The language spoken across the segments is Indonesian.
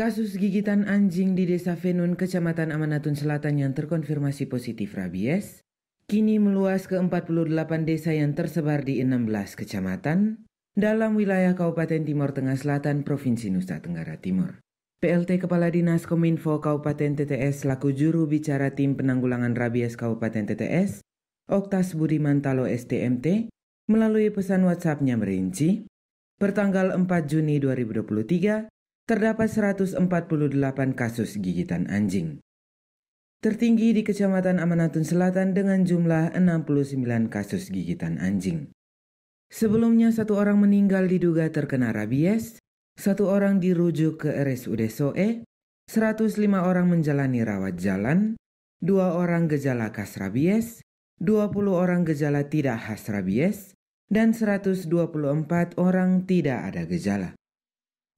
Kasus gigitan anjing di Desa Venun, Kecamatan Amanatun Selatan yang terkonfirmasi positif rabies, kini meluas ke 48 desa yang tersebar di 16 kecamatan dalam wilayah Kabupaten Timur Tengah Selatan, Provinsi Nusa Tenggara Timur. PLT Kepala Dinas Kominfo Kabupaten TTS laku juru bicara tim penanggulangan rabies Kabupaten TTS, Oktas Budiman Talo STMT, melalui pesan WhatsAppnya merinci, pertanggal 4 Juni 2023, terdapat 148 kasus gigitan anjing. Tertinggi di Kecamatan Amanatun Selatan dengan jumlah 69 kasus gigitan anjing. Sebelumnya satu orang meninggal diduga terkena rabies, satu orang dirujuk ke RSUD Soe, 105 orang menjalani rawat jalan, dua orang gejala khas rabies, 20 orang gejala tidak khas rabies, dan 124 orang tidak ada gejala.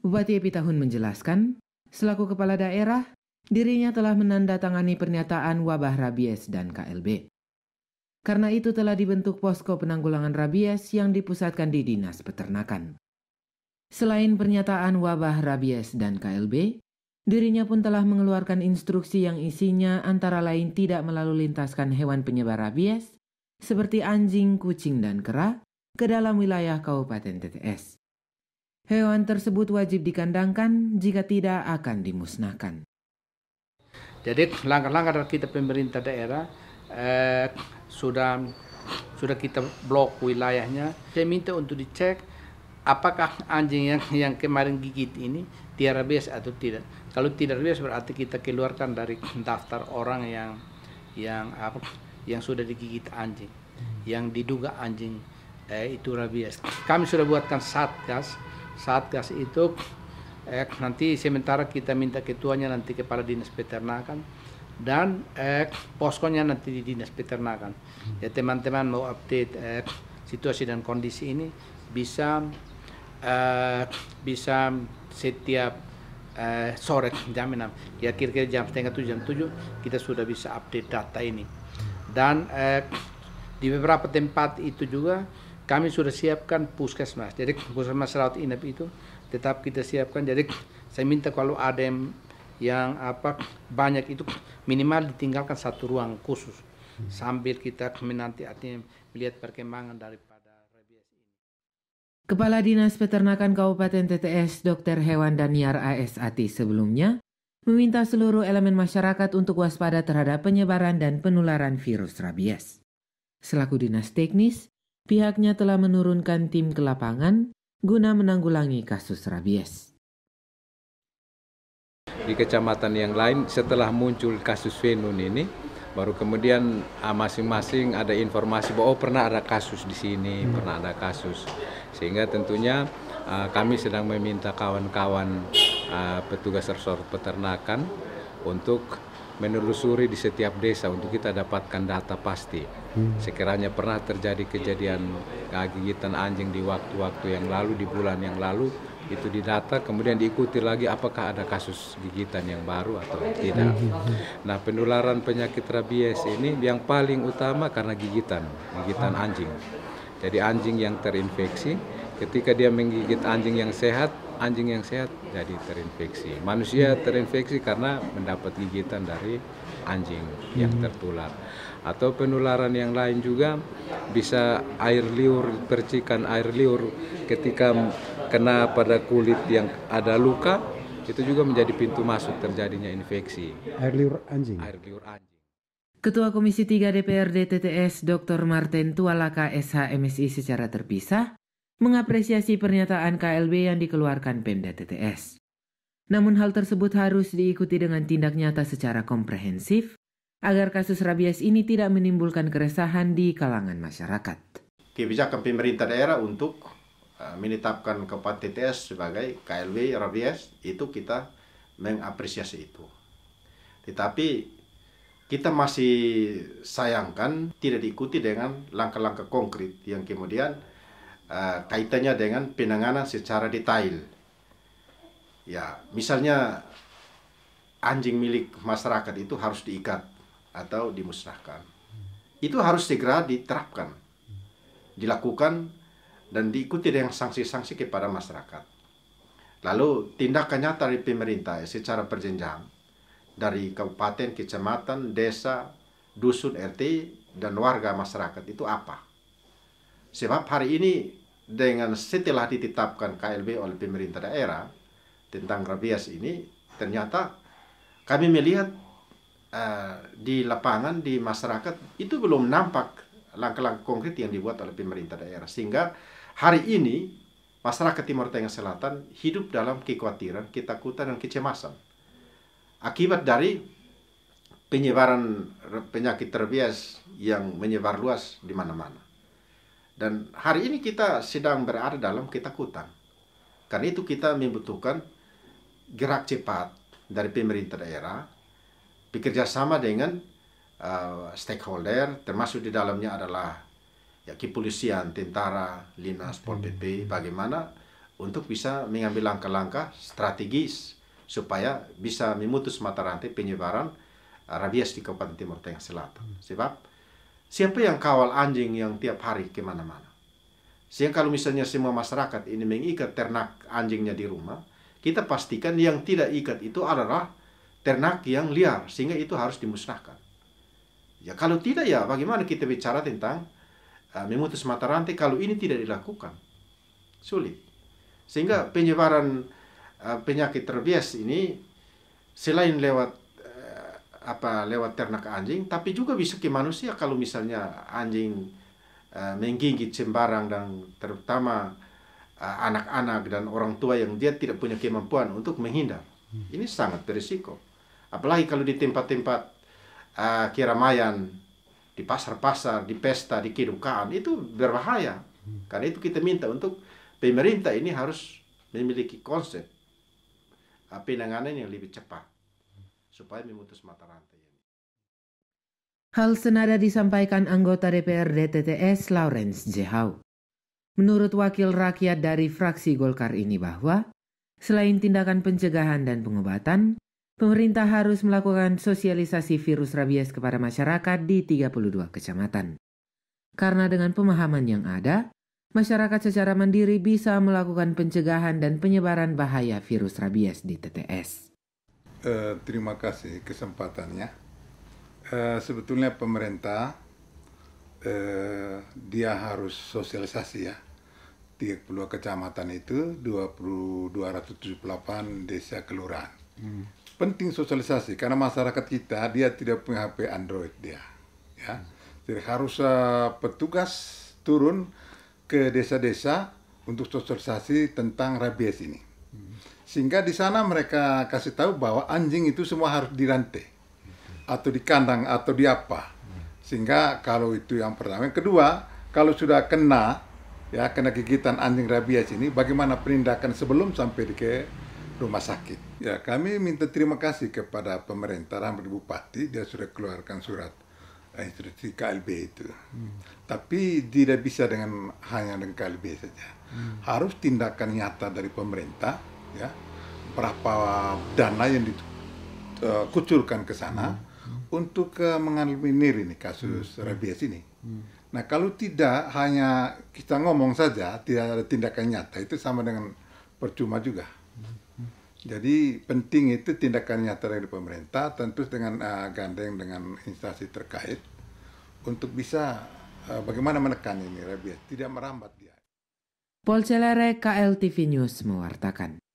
Bupati Epitahun menjelaskan, selaku kepala daerah, dirinya telah menandatangani pernyataan wabah rabies dan KLB. Karena itu telah dibentuk posko penanggulangan rabies yang dipusatkan di Dinas Peternakan. Selain pernyataan wabah rabies dan KLB, dirinya pun telah mengeluarkan instruksi yang isinya antara lain tidak melalui lintaskan hewan penyebar rabies seperti anjing, kucing, dan kera ke dalam wilayah Kabupaten TTS. Hewan tersebut wajib dikandangkan, jika tidak akan dimusnahkan. Jadi langkah-langkah dari kita pemerintah daerah eh, sudah sudah kita blok wilayahnya. Saya minta untuk dicek apakah anjing yang yang kemarin gigit ini bias atau tidak. Kalau tidak rabies berarti kita keluarkan dari daftar orang yang yang apa yang sudah digigit anjing, hmm. yang diduga anjing eh, itu rabies. Kami sudah buatkan satgas Satgas itu eh, nanti sementara kita minta ketuanya nanti kepala dinas peternakan dan eh, poskonya nanti di dinas peternakan. Ya teman-teman mau update eh, situasi dan kondisi ini bisa eh, bisa setiap eh, sore jam 6 ya kira-kira jam setengah tujuh jam tujuh kita sudah bisa update data ini dan eh, di beberapa tempat itu juga kami sudah siapkan puskesmas. Jadi puskesmas rawat Inap itu tetap kita siapkan. Jadi saya minta kalau ada yang, yang apa banyak itu minimal ditinggalkan satu ruang khusus hmm. sambil kita menanti artinya melihat perkembangan daripada rabies ini. Kepala Dinas Peternakan Kabupaten TTS Dr. Hewan Daniar ASAT sebelumnya meminta seluruh elemen masyarakat untuk waspada terhadap penyebaran dan penularan virus rabies. Selaku dinas teknis, pihaknya telah menurunkan tim ke lapangan guna menanggulangi kasus rabies. Di kecamatan yang lain setelah muncul kasus Venun ini, baru kemudian ah, masing-masing ada informasi bahwa oh, pernah ada kasus di sini, hmm. pernah ada kasus. Sehingga tentunya uh, kami sedang meminta kawan-kawan uh, petugas resor peternakan untuk menelusuri di setiap desa untuk kita dapatkan data pasti. Hmm. Sekiranya pernah terjadi kejadian gigitan anjing di waktu-waktu yang lalu, di bulan yang lalu, itu didata kemudian diikuti lagi apakah ada kasus gigitan yang baru atau tidak. Hmm, hmm, nah penularan penyakit rabies ini yang paling utama karena gigitan, gigitan ah. anjing. Jadi anjing yang terinfeksi Ketika dia menggigit anjing yang sehat, anjing yang sehat jadi terinfeksi. Manusia terinfeksi karena mendapat gigitan dari anjing yang hmm. tertular. Atau penularan yang lain juga bisa air liur, percikan air liur ketika kena pada kulit yang ada luka, itu juga menjadi pintu masuk terjadinya infeksi. Air liur anjing. Air liur anjing. Ketua Komisi 3 DPRD TTS Dr. Martin Tualaka SHMSI secara terpisah mengapresiasi pernyataan KLB yang dikeluarkan Pemda TTS. Namun hal tersebut harus diikuti dengan tindak nyata secara komprehensif agar kasus rabies ini tidak menimbulkan keresahan di kalangan masyarakat. Kebijakan pemerintah daerah untuk eh, menetapkan kepada TTS sebagai KLB rabies itu kita mengapresiasi itu. Tetapi kita masih sayangkan tidak diikuti dengan langkah-langkah konkret yang kemudian Ah, kaitannya dengan penanganan secara detail. Ya, misalnya anjing milik masyarakat itu harus diikat atau dimusnahkan. Itu harus segera diterapkan, dilakukan dan diikuti dengan sanksi-sanksi kepada masyarakat. Lalu tindakannya dari pemerintah secara berjenjang dari kabupaten, kecamatan, desa, dusun, RT, dan warga masyarakat itu apa? Sebab hari ini dengan setelah ditetapkan KLB oleh pemerintah daerah tentang rabies ini ternyata kami melihat uh, di lapangan di masyarakat itu belum nampak langkah-langkah konkret yang dibuat oleh pemerintah daerah sehingga hari ini masyarakat Timur Tengah Selatan hidup dalam kekhawatiran, ketakutan dan kecemasan akibat dari penyebaran penyakit rabies yang menyebar luas di mana-mana. Dan hari ini kita sedang berada dalam ketakutan. Karena itu kita membutuhkan gerak cepat dari pemerintah daerah, bekerja sama dengan uh, stakeholder, termasuk di dalamnya adalah ya kepolisian, tentara, linas, pol pp, hmm. bagaimana untuk bisa mengambil langkah-langkah strategis supaya bisa memutus mata rantai penyebaran eh, rabies di Kabupaten Timur Tengah Selatan. Hmm. Sebab Siapa yang kawal anjing yang tiap hari kemana-mana? Sehingga kalau misalnya semua masyarakat ini mengikat ternak anjingnya di rumah, kita pastikan yang tidak ikat itu adalah ternak yang liar, sehingga itu harus dimusnahkan. Ya kalau tidak ya bagaimana kita bicara tentang uh, memutus mata rantai kalau ini tidak dilakukan? Sulit. Sehingga penyebaran uh, penyakit terbias ini selain lewat apa lewat ternak anjing tapi juga bisa ke manusia kalau misalnya anjing uh, menggigit sembarang dan terutama eh, anak-anak uh, dan orang tua yang dia tidak punya kemampuan untuk menghindar hmm. ini sangat berisiko apalagi kalau di tempat-tempat uh, keramaian di pasar-pasar di pesta di kedukaan itu berbahaya hmm. karena itu kita minta untuk pemerintah ini harus memiliki konsep penanganan yang lebih cepat supaya memutus mata rantai ini. Hal senada disampaikan anggota DPRD TTS Lawrence Jehau. Menurut wakil rakyat dari fraksi Golkar ini bahwa selain tindakan pencegahan dan pengobatan, pemerintah harus melakukan sosialisasi virus rabies kepada masyarakat di 32 kecamatan. Karena dengan pemahaman yang ada, masyarakat secara mandiri bisa melakukan pencegahan dan penyebaran bahaya virus rabies di TTS. Eh, terima kasih kesempatannya. Eh, sebetulnya pemerintah eh, dia harus sosialisasi ya. 32 kecamatan itu puluh delapan desa kelurahan. Hmm. Penting sosialisasi karena masyarakat kita dia tidak punya HP Android dia. Ya. Hmm. Jadi harus uh, petugas turun ke desa-desa untuk sosialisasi tentang rabies ini. Sehingga di sana mereka kasih tahu bahwa anjing itu semua harus dirantai atau di kandang atau di apa. Sehingga kalau itu yang pertama, yang kedua, kalau sudah kena ya kena gigitan anjing rabies ini bagaimana penindakan sebelum sampai ke rumah sakit. Ya, kami minta terima kasih kepada pemerintah Rambat Bupati dia sudah keluarkan surat eh, instruksi KLB itu. Hmm. Tapi tidak bisa dengan hanya dengan KLB saja. Hmm. Harus tindakan nyata dari pemerintah ya berapa dana yang dikucurkan eh, ke sana hmm. untuk uh, eh, mengeliminir ini kasus hmm. rabies ini. Hmm. Nah kalau tidak hanya kita ngomong saja tidak ada tindakan nyata itu sama dengan percuma juga. Hmm. Jadi penting itu tindakan nyata dari pemerintah tentu dengan uh, gandeng dengan instansi terkait untuk bisa uh, bagaimana menekan ini rabies tidak merambat dia. Polcelere KLTV News mewartakan.